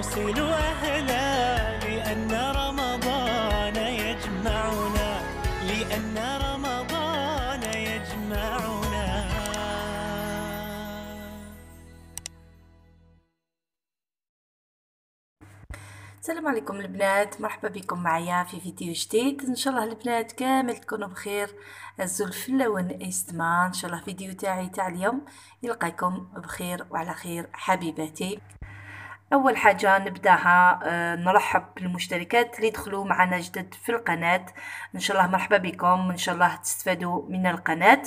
نوصل أهلا لأن رمضان يجمعنا لأن رمضان يجمعنا السلام عليكم البنات مرحبا بكم معايا في فيديو جديد ان شاء الله البنات كامل تكونوا بخير هزوا اللون استماع ان شاء الله فيديو تاعي تاع اليوم يلقاكم بخير وعلى خير حبيباتي أول حاجة نبداها آه، نرحب بالمشتركات اللي دخلوا معنا جدد في القناة إن شاء الله مرحبا بكم إن شاء الله تستفادوا من القناة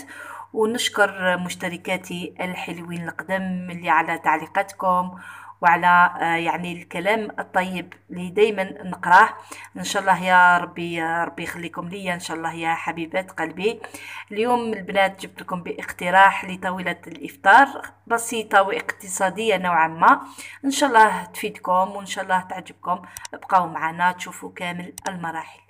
ونشكر مشتركاتي الحلوين القدم اللي على تعليقاتكم وعلى آه، يعني الكلام الطيب اللي دايما نقراه ان شاء الله يا ربي يا ربي يخليكم ليا ان شاء الله يا حبيبات قلبي اليوم البنات جبت لكم باقتراح لطاوله الافطار بسيطه واقتصاديه نوعا ما ان شاء الله تفيدكم وان شاء الله تعجبكم ابقوا معنا تشوفوا كامل المراحل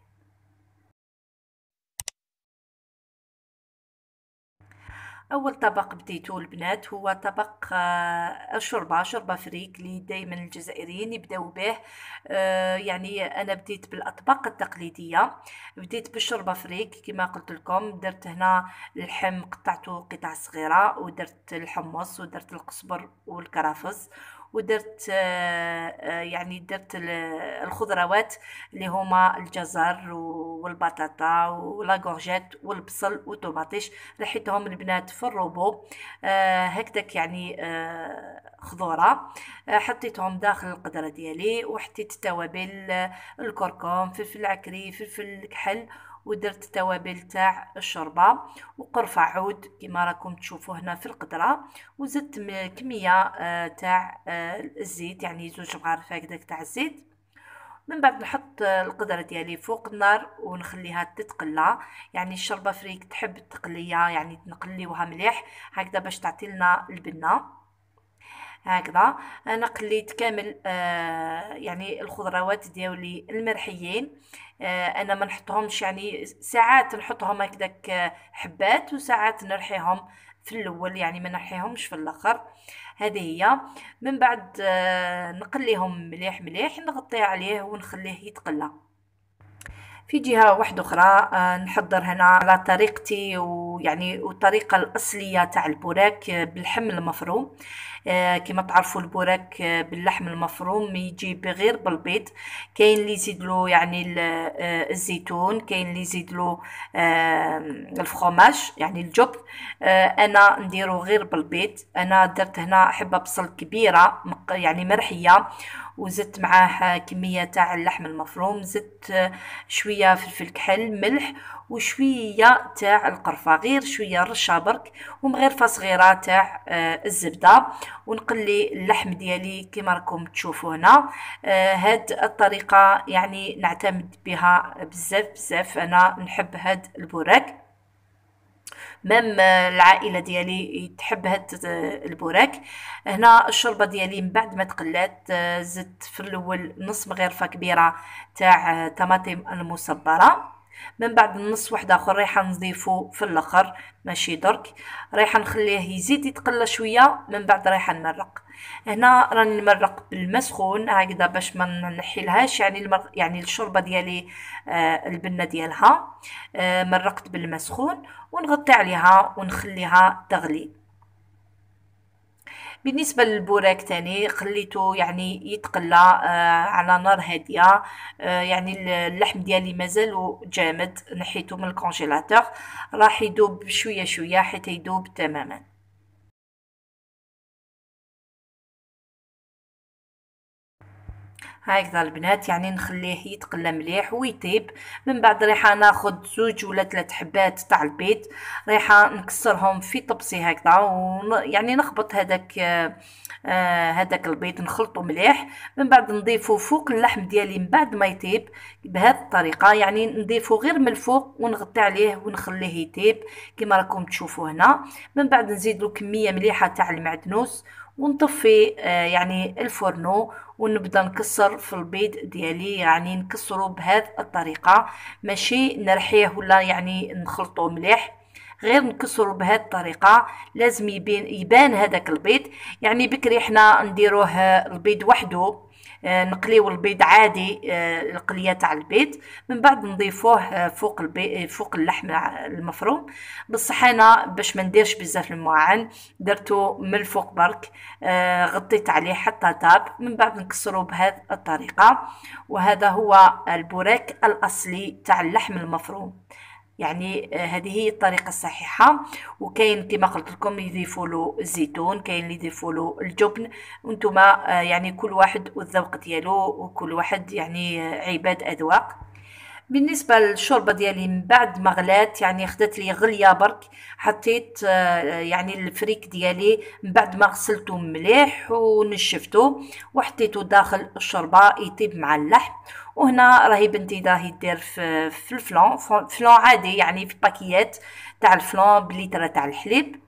اول طبق بديتو البنات هو طبق آه، الشوربه شوربه فريك اللي دائما الجزائريين يبداو به آه، يعني انا بديت بالاطباق التقليديه بديت بالشوربه فريك كما قلت لكم درت هنا اللحم قطعته قطع صغيره ودرت الحمص ودرت القزبر والكرافس ودرت آه، يعني درت الخضروات اللي هما الجزر والبطاطا ولا والبصل والطوماطيش ريحتهم البنات في في الروبو آه، هكذاك يعني آه، خضوره آه، حطيتهم داخل القدره ديالي وحطيت التوابل الكركم فلفل عكري فلفل الكحل ودرت التوابل تاع الشوربه وقرفه عود كما راكم تشوفوا هنا في القدره وزدت كميه تاع الزيت يعني زوج مغارف هكذاك تاع الزيت من بعد نحط نحط القدرة ديالي فوق النار ونخليها تتقلى يعني الشربة فريك تحب التقلية يعني تنقليوها مليح هكذا باش تعطي لنا البنة هكذا انا قليت كامل آه يعني الخضروات ديالي المرحيين آه انا ما نحطهمش يعني ساعات نحطهم هكذاك حبات وساعات نرحيهم في الاول يعني ما نحيهمش في الاخر هذه هي من بعد آه، نقليهم مليح مليح نغطي عليه ونخليه يتقلى في جهة واحدة أخرى آه، نحضر هنا على طريقتي ويعني والطريقة الأصلية تاع البوراك بالحم المفروم آه، كما تعرفوا البوراك آه، باللحم المفروم يجي بغير بالبيض كاين اللي يزيد له يعني الزيتون كاين اللي يزيد له الفخوماج يعني الجبن انا نديرو غير بالبيض انا درت هنا حبه بصل كبيره يعني مرحيه وزدت معاه كمية تاع اللحم المفروم زدت شوية فلفل كحل ملح وشوية تاع القرفة غير شوية رشة برك ومغرفة صغيرة تاع آه، الزبدة ونقلي اللحم ديالي كما راكم تشوفوا هنا آه، هاد الطريقة يعني نعتمد بها بزاف بزاف انا نحب هاد البوراك مام العائله ديالي تحب هاد البوراك هنا الشوربه ديالي من بعد ما تقلات آه، زدت في الاول نص مغرفه كبيره تاع طماطم المصبره من بعد النص واحد اخر رايحه نضيفو في الاخر ماشي درك رايحه نخليه يزيد يتقلى شويه من بعد رايحه نمرق هنا راني نمرق بالماء سخون هكذا باش ما نحيلهاش يعني المرق يعني الشوربه ديالي آه البنه ديالها آه مرقت بالماء سخون ونغطي عليها ونخليها تغلي بالنسبه للبوراك تاني خليته يعني يتقلى آه على نار هاديه آه يعني اللحم ديالي مازال جامد نحيته من الكونجيلاتور راح يذوب شويه شويه حتى يذوب تماما هكذا البنات يعني نخليه يتقلى مليح ويطيب من بعد ريحه ناخذ زوج ولا ثلاث حبات تاع البيض ريحه نكسرهم في طبسي هكذا يعني نخبط هذاك هذاك آه، البيض نخلطه مليح من بعد نضيفه فوق اللحم ديالي من بعد ما يطيب بهذه الطريقه يعني نضيفه غير من الفوق ونغطي عليه ونخليه يطيب كما راكم تشوفوا هنا من بعد نزيد له كميه مليحه تاع المعدنوس ونطفي آه، يعني الفرنو ونبدا نكسر في البيض ديالي يعني نكسرو بهذه الطريقه ماشي نرحيه ولا يعني نخلطو مليح غير نكسرو بهذه الطريقه لازم يبين يبان هذاك البيض يعني بكري حنا نديروه البيض وحده آه، نقليو البيض عادي آه، القليه تاع البيض من بعد نضيفوه آه، فوق البي... فوق اللحم المفروم بصح انا باش ما نديرش بزاف المواعن درتو من الفوق برك غطيت عليه حتى طاب من بعد نكسرو بهذه الطريقه وهذا هو البوراك الاصلي تاع اللحم المفروم يعني آه، هذه هي الطريقه الصحيحه وكاين كما قلت لكم يضيفوا له الزيتون كاين اللي يضيفوا له الجبن وانتم آه، يعني كل واحد والذوق ديالو وكل واحد يعني آه، عباد اذواق بالنسبه للشوربه ديالي من بعد ما غلات يعني خدات لي غليه برك حطيت يعني الفريك ديالي من بعد ما غسلته مليح ونشفته وحطيته داخل الشوربه يطيب مع اللحم وهنا راهي بنتي راهي دير في الفلون فلون عادي يعني في باكيات تاع الفلون بليتره تاع الحليب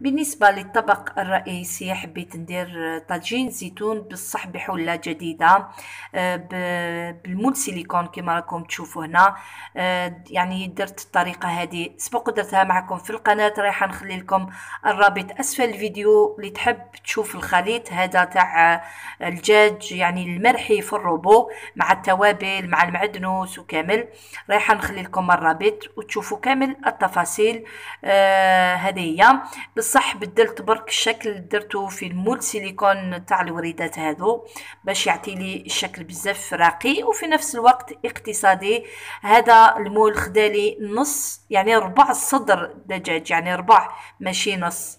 بالنسبة للطبق الرئيسي حبيت ندير آه، طاجين زيتون بصح بحلة جديدة آه، سيليكون كما راكم تشوفوا هنا آه، يعني درت الطريقة هذه سبق درتها معكم في القناة رايحة نخلي لكم الرابط أسفل الفيديو اللي تحب تشوف الخليط هذا تاع الجاج يعني المرحي في الروبو مع التوابل مع المعدنوس وكامل رايحة نخلي لكم الرابط وتشوفوا كامل التفاصيل هذه هي بصح بدلت برك الشكل درتو في المول سيليكون تاع الوريدات هادو باش يعطي لي الشكل بزاف راقي وفي نفس الوقت اقتصادي هذا المول خدالي نص يعني ربع الصدر دجاج يعني ربع ماشي نص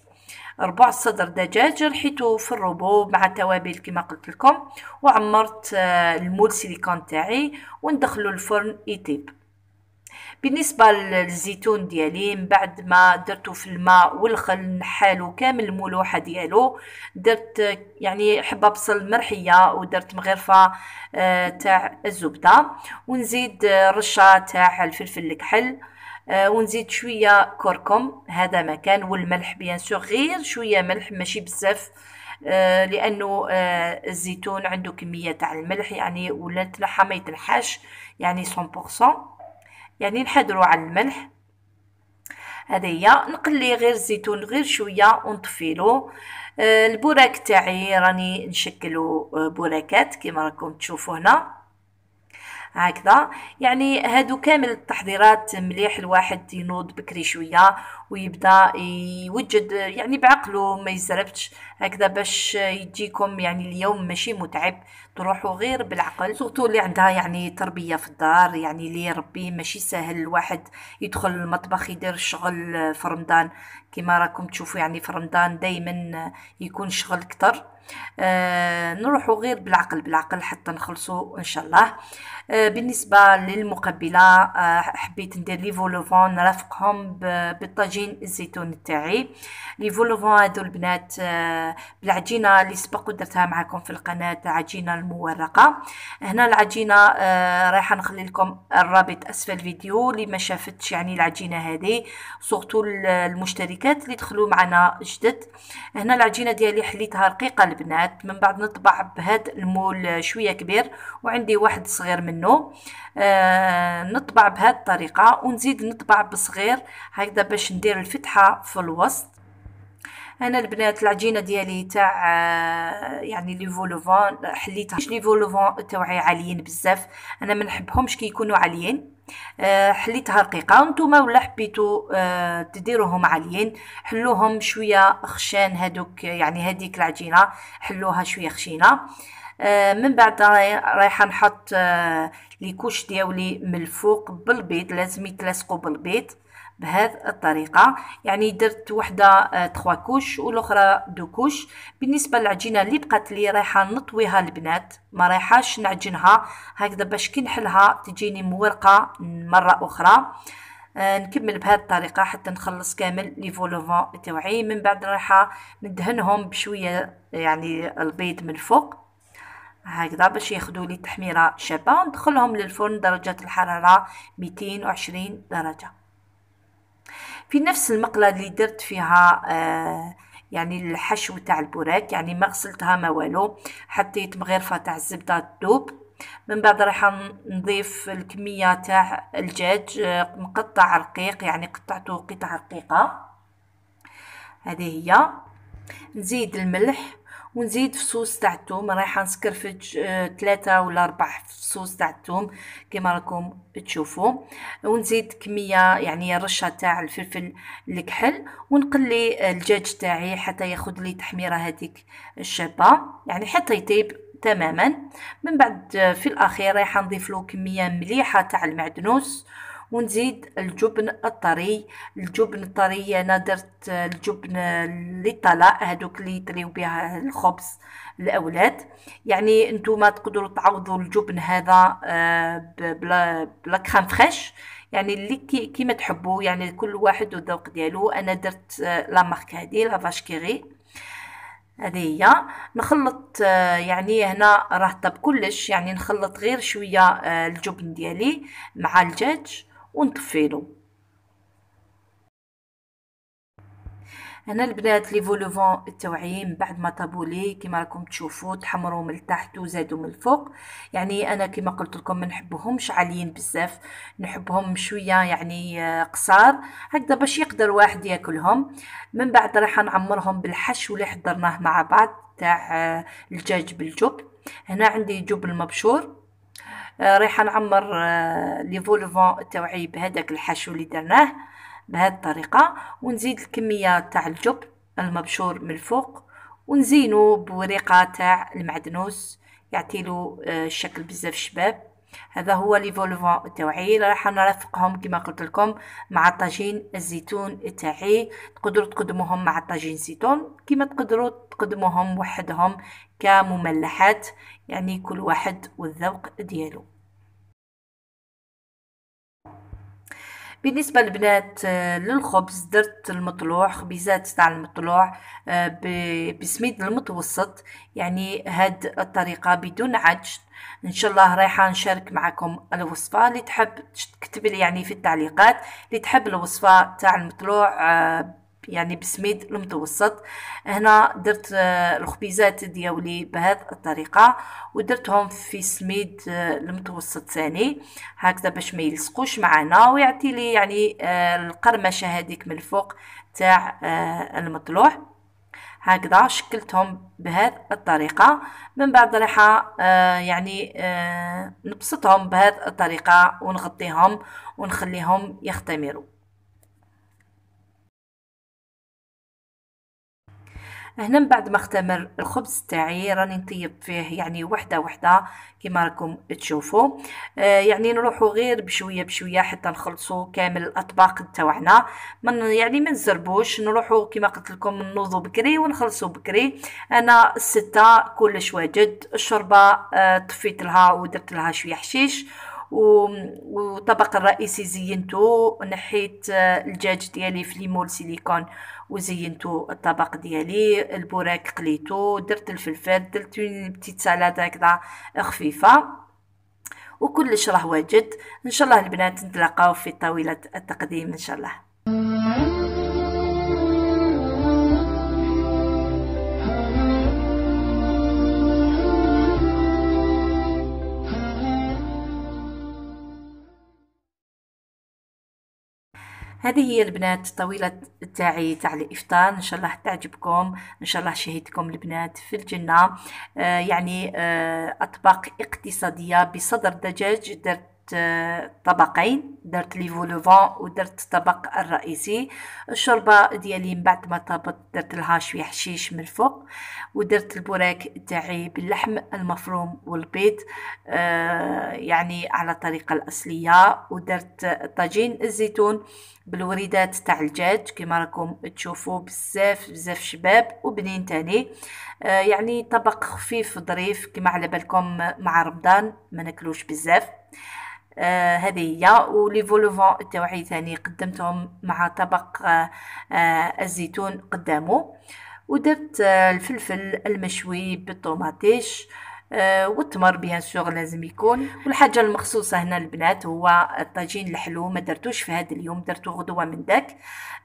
ربع صدر دجاج رحيته في الروبو مع توابل كما قلت لكم وعمرت آه، المول سيليكون تاعي وندخله الفرن يطيب بالنسبه للزيتون ديالي من بعد ما درتو في الماء والخل نحالو كامل الملوحه ديالو درت يعني حبه بصل مرحيه ودرت مغرفه آه تاع الزبده ونزيد آه، رشه تاع الفلفل الكحل آه ونزيد شويه كركم هذا كان والملح بيان سور غير شويه ملح ماشي بزاف آه لانه آه الزيتون عنده كميه تاع الملح يعني ولا تنحى ما يتنحاش يعني 100% يعني نحضروا على الملح هذه هي نقلي غير الزيتون غير شويه ونطفيلو آه، البراك تاعي راني نشكلو آه، بوراكات كما راكم تشوفوا هنا هكذا يعني هادو كامل التحضيرات مليح الواحد ينوض بكري شويه ويبدا يوجد يعني بعقله ما يزربتش هكذا باش يجيكم يعني اليوم ماشي متعب تروحوا غير بالعقل سورتو اللي عندها يعني تربيه في الدار يعني اللي ربي ماشي سهل الواحد يدخل المطبخ يدير الشغل في رمضان كما راكم تشوفوا يعني في رمضان دائما يكون شغل كتر آه نروحوا غير بالعقل بالعقل حتى نخلصوا ان شاء الله آه، بالنسبه للمقبله آه، حبيت ندير لي فولوفون نرافقهم بالطاجين الزيتون تاعي لي فولوفون هادو البنات آه، بالعجينه اللي سبق ودرتها معكم في القناه عجينه المورقه هنا العجينه رايحه نخلي لكم الرابط اسفل الفيديو اللي ما شافتش يعني العجينه هذه سورتو المشتركات اللي دخلوا معنا جدد هنا العجينه ديالي حليتها رقيقه البنات البنات من بعد نطبع بهاد المول شوية كبير وعندي واحد صغير منه آه، نطبع بهاد الطريقة ونزيد نطبع بصغير هكذا باش ندير الفتحة في الوسط انا البنات العجينه ديالي تاع آه، يعني لي فولوفون حليتها لي فولوفون تاعي عاليين بزاف انا ما نحبهمش كي يكونوا عاليين آه، حليتها رقيقه وانتم ولا حبيتو آه، تديروهم عاليين حلوهم شويه خشان هذوك يعني هذيك العجينه حلوها شويه خشينه آه، من بعد رايحه نحط لي كوش ديالي من الفوق بالبيض لازم يتلاصقوا بالبيض بهذه الطريقه يعني درت وحده 3 آه، كوش والاخرى دو كوش بالنسبه للعجينه اللي بقات لي رايحه نطويها البنات ما رايحاش نعجنها هكذا باش كي نحلها تجيني مورقه مره اخرى آه، نكمل بهذه الطريقه حتى نخلص كامل لي فولوفون تاعي من بعد رايحه ندهنهم بشويه يعني البيض من الفوق هكذا باش ياخذوا لي تحميره شابه وندخلهم للفرن درجه الحراره 220 درجه في نفس المقله اللي درت فيها آه يعني الحشو تاع البوراك يعني ما غسلتها ما والو حطيت مغرفه تاع الزبده تذوب من بعد راح نضيف الكميه تاع الدجاج آه، مقطع رقيق يعني قطعته قطع رقيقه هذه هي نزيد الملح ونزيد فصوص تاع الثوم رايحه نسكر في ثلاثة آه، ولا أربع فصوص تاع الثوم كما راكم تشوفوا ونزيد كميه يعني رشه تاع الفلفل الكحل ونقلي الدجاج تاعي حتى ياخذ لي تحميره هذيك الشابه يعني حتى يطيب تماما من بعد آه، في الاخير رايحه نضيف له كميه مليحه تاع المعدنوس ونزيد الجبن الطري الجبن الطري انا درت الجبن طلع هذوك اللي يطريو بها الخبز الاولاد يعني نتوما تقدروا تعوضوا الجبن هذا آه، بلا كريم فريش يعني اللي كي كيما تحبوا يعني كل واحد والذوق ديالو انا درت آه، لا مارك هذه لا كيغي هذه هي نخلط آه، يعني هنا راه طاب كلش يعني نخلط غير شويه الجبن ديالي مع الدجاج ونطفيلو هنا البنات لي فولوفون التوعيي من بعد ما طابولي كيما راكم تشوفوا تحمروا من التحت وزادوا من الفوق يعني انا كيما قلت لكم ما نحبهمش عاليين بزاف نحبهم شويه يعني آه، قصار هكذا باش يقدر واحد ياكلهم من بعد راح نعمرهم بالحشو اللي حضرناه مع بعض تاع آه، الدجاج بالجب هنا عندي جبن المبشور آه، رايحه نعمر لي فولفون تاوعي بهداك الحشو اللي درناه بهذه الطريقه ونزيد الكميه تاع الجبن المبشور من الفوق ونزينو بوريقه تاع المعدنوس يعطيلو آه، الشكل بزاف شباب هذا هو ليفولفون تاعي راح نرافقهم كما قلت لكم مع طاجين الزيتون تاعي تقدروا تقدموهم مع طاجين زيتون كما تقدروا تقدموهم وحدهم كمملحات يعني كل واحد والذوق ديالو بالنسبه البنات آه، للخبز درت المطلوع خبيزات تاع المطلوع آه، بسميد المتوسط يعني هاد الطريقه بدون عجن ان شاء الله رايحه نشارك معكم الوصفه اللي تحب تكتب لي يعني في التعليقات اللي تحب الوصفه تاع المطلوع آه، يعني بسميد المتوسط هنا درت آه، الخبيزات ديالي بهذه الطريقه ودرتهم في سميد آه، المتوسط ثاني هكذا باش ما يلصقوش معنا ويعطي لي يعني آه، القرمشه هذيك من الفوق تاع المطلوع هكذا شكلتهم بهذه الطريقه من بعد راح يعني نبسطهم بهذه الطريقه ونغطيهم ونخليهم يختمروا هنا من بعد ما اختمر الخبز تاعي راني نطيب فيه يعني وحده وحده كيما راكم تشوفوا آه يعني نروحوا غير بشويه بشويه حتى نخلصوا كامل الاطباق تاعنا من يعني ما نزربوش نروحوا كيما قلت لكم نوضوا بكري ونخلصوا بكري انا السته كلش واجد الشوربه آه طفيت لها ودرت لها شويه حشيش والطبق الرئيسي زينته نحيت الدجاج ديالي في ليمول سيليكون وزينته الطبق ديالي البوراك قليتو درت الفلفل درت بتيت سلطه هكذا خفيفه وكلش راه واجد ان شاء الله البنات نتلاقاو في طاوله التقديم ان شاء الله هذه هي البنات طويلة تاعي تاع الإفطار إن شاء الله تعجبكم إن شاء الله شهيتكم البنات في الجنة آه يعني آه أطباق اقتصادية بصدر دجاج درت طبقين درت لي فولوفون ودرت الطبق الرئيسي الشوربه ديالي من بعد ما طابت درت لها شويه حشيش من الفوق ودرت البوراك تاعي باللحم المفروم والبيض آه يعني على الطريقه الاصليه ودرت طاجين الزيتون بالوريدات تاع الجاج كما راكم تشوفوا بزاف بزاف شباب وبنين تاني آه يعني طبق خفيف ظريف كما على بالكم مع رمضان ما ناكلوش بزاف آه هذه هي ولي فولوفون التوعي ثاني قدمتهم مع طبق آه آه الزيتون قدامه ودرت آه، الفلفل المشوي بالطوماطيش آه، والتمر بيان سور لازم يكون والحاجه المخصوصه هنا البنات هو الطاجين الحلو ما درتوش في هذا اليوم درتو غدوه من داك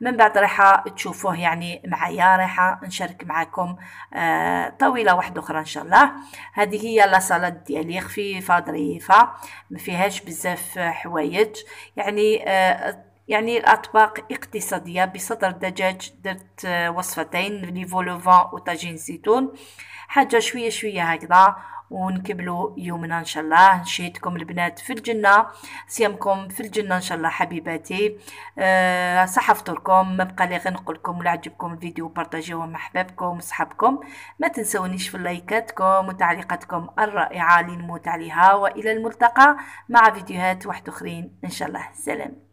من بعد رايحه تشوفوه يعني معايا رايحه نشارك معكم آه، طويله واحده اخرى ان شاء الله هذه هي لا سالاد ديالي خفيفه ظريفه ما فيهاش بزاف حوايج يعني آه، يعني الاطباق اقتصاديه بصدر دجاج درت وصفتين نيفو لوفان وطاجين زيتون حاجه شويه شويه هكذا ونكبلوا يومنا ان شاء الله نشهدكم البنات في الجنه صيامكم في الجنه ان شاء الله حبيباتي أه صحه فطوركم ما بقى لي غير نقول لكم ولا عجبكم الفيديو بارطاجيوه مع حبابكم وصحابكم ما تنسونيش في لايكاتكم وتعليقاتكم الرائعه اللي نموت عليها والى الملتقى مع فيديوهات واحد اخرين ان شاء الله سلام